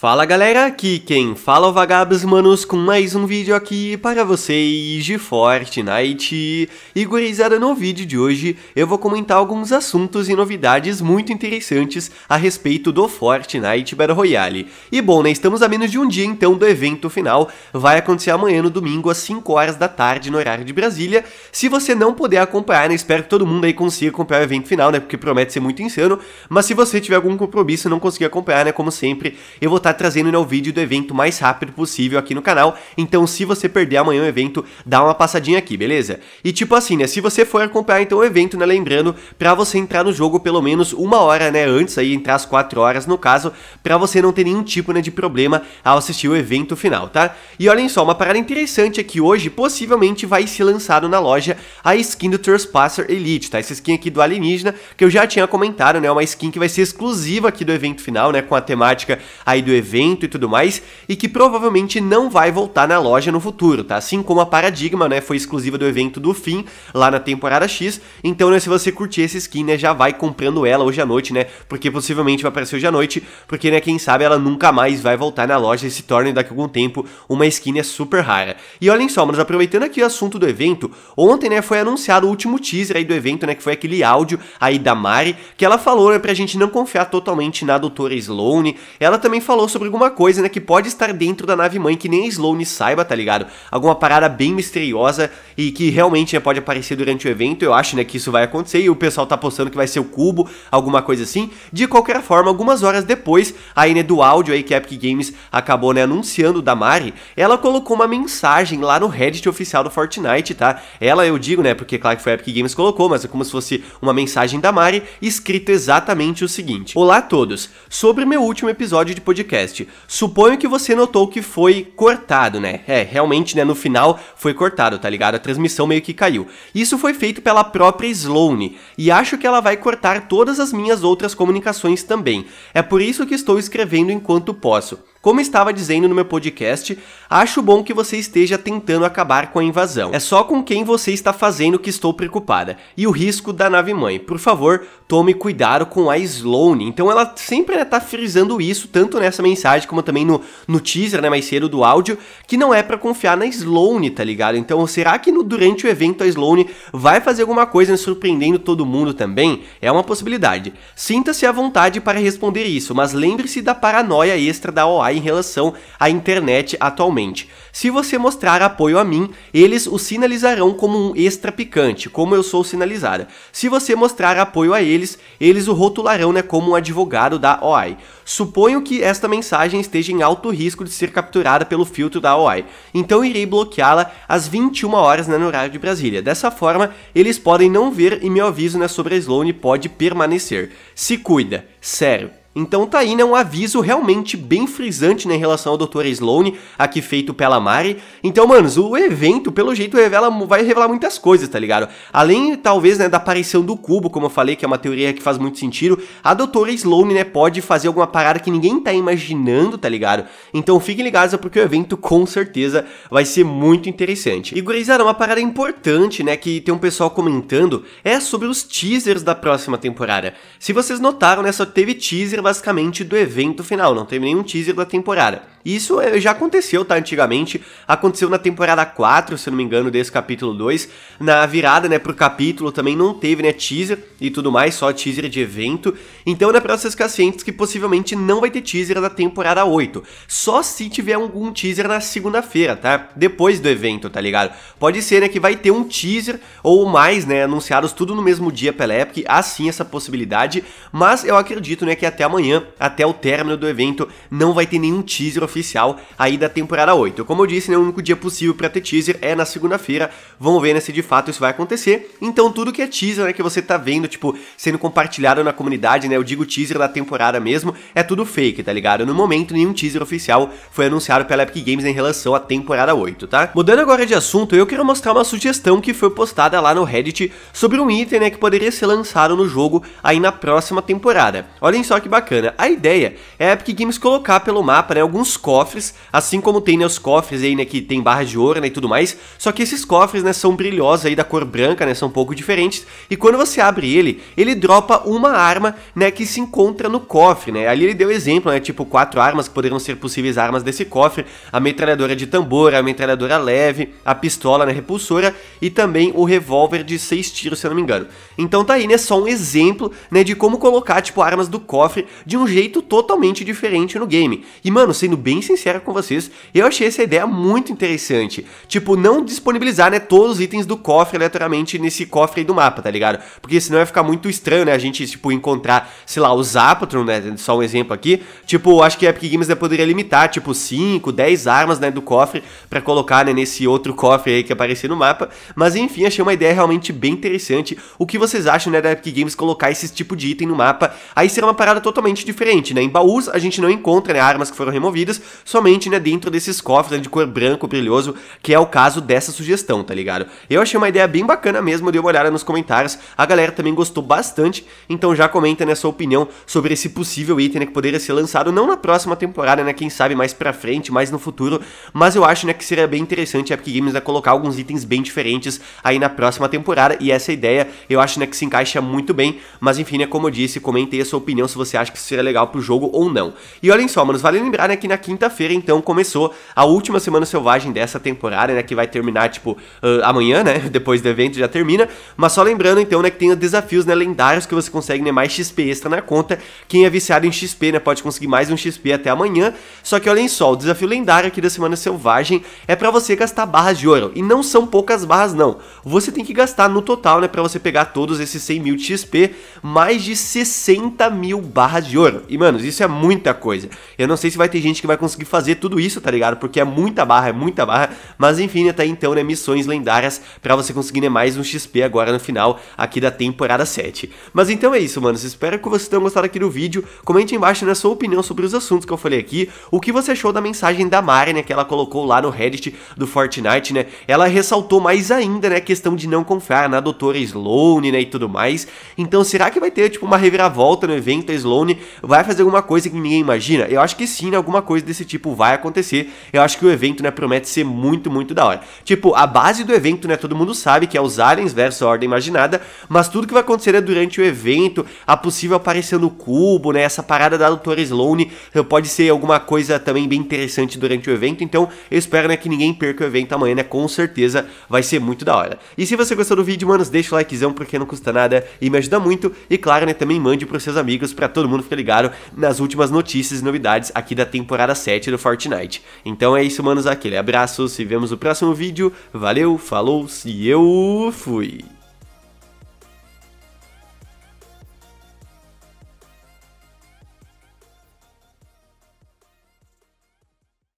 Fala galera, aqui quem fala é o Vagabos Manos com mais um vídeo aqui para vocês de Fortnite. E gurizada, no vídeo de hoje eu vou comentar alguns assuntos e novidades muito interessantes a respeito do Fortnite Battle Royale. E bom, né, estamos a menos de um dia então do evento final, vai acontecer amanhã no domingo às 5 horas da tarde no horário de Brasília. Se você não puder acompanhar, né, espero que todo mundo aí consiga acompanhar o evento final, né, porque promete ser muito insano, mas se você tiver algum compromisso e não conseguir acompanhar, né, como sempre, eu vou estar estar tá trazendo né, o vídeo do evento mais rápido possível aqui no canal. Então, se você perder amanhã o evento, dá uma passadinha aqui, beleza? E tipo assim, né? Se você for acompanhar então o evento, né? Lembrando, pra você entrar no jogo pelo menos uma hora, né? Antes aí, entrar às 4 horas no caso, pra você não ter nenhum tipo né, de problema ao assistir o evento final, tá? E olhem só, uma parada interessante é que hoje possivelmente vai ser lançado na loja a skin do Trespasser Elite, tá? Essa skin aqui do alienígena, que eu já tinha comentado, né? Uma skin que vai ser exclusiva aqui do evento final, né? Com a temática aí do evento evento e tudo mais, e que provavelmente não vai voltar na loja no futuro, tá? Assim como a Paradigma, né, foi exclusiva do evento do fim, lá na temporada X, então né, se você curtir essa skin, né, já vai comprando ela hoje à noite, né, porque possivelmente vai aparecer hoje à noite, porque, né, quem sabe ela nunca mais vai voltar na loja e se torne daqui a algum tempo uma skin é super rara. E olhem só, mas aproveitando aqui o assunto do evento, ontem, né, foi anunciado o último teaser aí do evento, né, que foi aquele áudio aí da Mari, que ela falou, né, pra gente não confiar totalmente na doutora Sloane, ela também falou sobre alguma coisa, né? Que pode estar dentro da nave mãe, que nem a Sloane saiba, tá ligado? Alguma parada bem misteriosa e que realmente né, pode aparecer durante o evento. Eu acho, né, que isso vai acontecer e o pessoal tá postando que vai ser o cubo, alguma coisa assim. De qualquer forma, algumas horas depois, aí, né, do áudio aí que a Epic Games acabou, né, anunciando da Mari, ela colocou uma mensagem lá no Reddit oficial do Fortnite, tá? Ela, eu digo, né, porque claro que foi a Epic Games colocou, mas é como se fosse uma mensagem da Mari, escrito exatamente o seguinte: Olá a todos, sobre meu último episódio de podcast podcast. Suponho que você notou que foi cortado, né? É, realmente, né, no final foi cortado, tá ligado? A transmissão meio que caiu. Isso foi feito pela própria Sloane, e acho que ela vai cortar todas as minhas outras comunicações também. É por isso que estou escrevendo enquanto posso. Como estava dizendo no meu podcast, acho bom que você esteja tentando acabar com a invasão. É só com quem você está fazendo que estou preocupada. E o risco da nave mãe. Por favor, tome cuidado com a Sloane. Então ela sempre está né, tá frisando isso, tanto nessa mensagem como também no, no teaser, né, mais cedo do áudio, que não é para confiar na Sloane, tá ligado? Então será que no, durante o evento a Sloane vai fazer alguma coisa né, surpreendendo todo mundo também? É uma possibilidade. Sinta-se à vontade para responder isso, mas lembre-se da paranoia extra da OI em relação à internet atualmente. Se você mostrar apoio a mim, eles o sinalizarão como um extra picante, como eu sou sinalizada. Se você mostrar apoio a eles, eles o rotularão né, como um advogado da Oi. Suponho que esta mensagem esteja em alto risco de ser capturada pelo filtro da Oi. então irei bloqueá-la às 21 horas né, no horário de Brasília. Dessa forma, eles podem não ver e meu aviso né, sobre a Sloane pode permanecer. Se cuida, sério. Então tá aí, né, um aviso realmente bem frisante né, em relação ao Dr. Sloane, aqui feito pela Mari. Então, manos, o evento, pelo jeito, revela, vai revelar muitas coisas, tá ligado? Além, talvez, né, da aparição do cubo, como eu falei, que é uma teoria que faz muito sentido, a Dra. Sloane, né, pode fazer alguma parada que ninguém tá imaginando, tá ligado? Então fiquem ligados, porque o evento, com certeza, vai ser muito interessante. E, gurizada, uma parada importante, né, que tem um pessoal comentando, é sobre os teasers da próxima temporada. Se vocês notaram, né, só teve teaser basicamente do evento final, não teve nenhum teaser da temporada. Isso é, já aconteceu, tá? Antigamente. Aconteceu na temporada 4, se não me engano, desse capítulo 2. Na virada, né, pro capítulo também não teve, né, teaser e tudo mais, só teaser de evento. Então, né, pra vocês ficarem cientes que possivelmente não vai ter teaser da temporada 8. Só se tiver algum teaser na segunda-feira, tá? Depois do evento, tá ligado? Pode ser, né, que vai ter um teaser ou mais, né, anunciados tudo no mesmo dia pela Epic. assim essa possibilidade, mas eu acredito, né, que até amanhã, até o término do evento, não vai ter nenhum teaser oficial aí da temporada 8. Como eu disse, né, o único dia possível para ter teaser é na segunda-feira. Vamos ver né, se de fato isso vai acontecer. Então tudo que é teaser né, que você tá vendo, tipo, sendo compartilhado na comunidade, né, eu digo teaser da temporada mesmo, é tudo fake, tá ligado? No momento nenhum teaser oficial foi anunciado pela Epic Games em relação à temporada 8, tá? Mudando agora de assunto, eu quero mostrar uma sugestão que foi postada lá no Reddit sobre um item né, que poderia ser lançado no jogo aí na próxima temporada. Olhem só que bacana. A ideia é a Epic Games colocar pelo mapa né, alguns cofres, assim como tem né, os cofres aí, né, que tem barras de ouro né, e tudo mais, só que esses cofres, né, são brilhosos aí da cor branca, né, são um pouco diferentes, e quando você abre ele, ele dropa uma arma, né, que se encontra no cofre, né, ali ele deu exemplo, né, tipo quatro armas que poderiam ser possíveis armas desse cofre, a metralhadora de tambor, a metralhadora leve, a pistola, né, repulsora, e também o revólver de seis tiros, se eu não me engano. Então tá aí, né, só um exemplo, né, de como colocar, tipo, armas do cofre de um jeito totalmente diferente no game. E, mano, sendo bem bem sincero com vocês, eu achei essa ideia muito interessante. Tipo, não disponibilizar, né, todos os itens do cofre aleatoriamente nesse cofre aí do mapa, tá ligado? Porque senão ia ficar muito estranho, né, a gente, tipo, encontrar, sei lá, o Zapatron, né, só um exemplo aqui. Tipo, acho que a Epic Games né, poderia limitar, tipo, 5, 10 armas, né, do cofre para colocar, né, nesse outro cofre aí que aparecer no mapa. Mas enfim, achei uma ideia realmente bem interessante. O que vocês acham, né, da Epic Games colocar esse tipo de item no mapa? Aí seria uma parada totalmente diferente, né? Em baús a gente não encontra, né, armas que foram removidas, somente, né, dentro desses cofres né, de cor branco, brilhoso, que é o caso dessa sugestão, tá ligado? Eu achei uma ideia bem bacana mesmo, eu dei uma olhada nos comentários, a galera também gostou bastante, então já comenta né, sua opinião sobre esse possível item né, que poderia ser lançado, não na próxima temporada, né, quem sabe mais pra frente, mais no futuro, mas eu acho né, que seria bem interessante a Epic Games né, colocar alguns itens bem diferentes aí na próxima temporada, e essa ideia eu acho né, que se encaixa muito bem, mas enfim, né, como eu disse, comente aí a sua opinião se você acha que isso seria legal pro jogo ou não. E olhem só, mano, vale lembrar né, que na quinta quinta-feira, então, começou a última semana selvagem dessa temporada, né? Que vai terminar, tipo, uh, amanhã, né? Depois do evento já termina. Mas só lembrando, então, né, que tem os desafios né, lendários que você consegue, né? Mais XP extra na conta. Quem é viciado em XP, né? Pode conseguir mais um XP até amanhã. Só que olhem só, o desafio lendário aqui da Semana Selvagem é para você gastar barras de ouro. E não são poucas barras, não. Você tem que gastar no total, né? Pra você pegar todos esses 100 mil XP, mais de 60 mil barras de ouro. E, mano, isso é muita coisa. Eu não sei se vai ter gente que vai conseguir fazer tudo isso, tá ligado? Porque é muita barra, é muita barra. Mas enfim, até então, né? Missões lendárias para você conseguir né, mais um XP agora no final aqui da temporada 7. Mas então é isso, mano. Espero que vocês tenham gostado aqui do vídeo. Comente embaixo na né, sua opinião sobre os assuntos que eu falei aqui. O que você achou da mensagem da Mari, né? Que ela colocou lá no Reddit do Fortnite, né? Ela ressaltou mais ainda, né? A questão de não confiar na doutora Sloane, né? E tudo mais. Então, será que vai ter, tipo, uma reviravolta no evento? A Sloane vai fazer alguma coisa que ninguém imagina? Eu acho que sim, né, Alguma coisa desse tipo vai acontecer. Eu acho que o evento, né, promete ser muito, muito da hora. Tipo, a base do evento, né, todo mundo sabe que é os aliens versus a Ordem Imaginada, mas tudo que vai acontecer é durante o evento, a possível aparição do cubo, né, essa parada da doutora Sloane, então pode ser alguma coisa também bem interessante durante o evento, então eu espero, né, que ninguém perca o evento amanhã, né, com certeza vai ser muito da hora. E se você gostou do vídeo, manos, deixa o likezão, porque não custa nada e me ajuda muito, e claro, né, também mande pros seus amigos, para todo mundo ficar ligado nas últimas notícias e novidades aqui da temporada temporada 7 do Fortnite. Então é isso, manos, aquele abraço, se vemos no próximo vídeo, valeu, falou, e eu fui!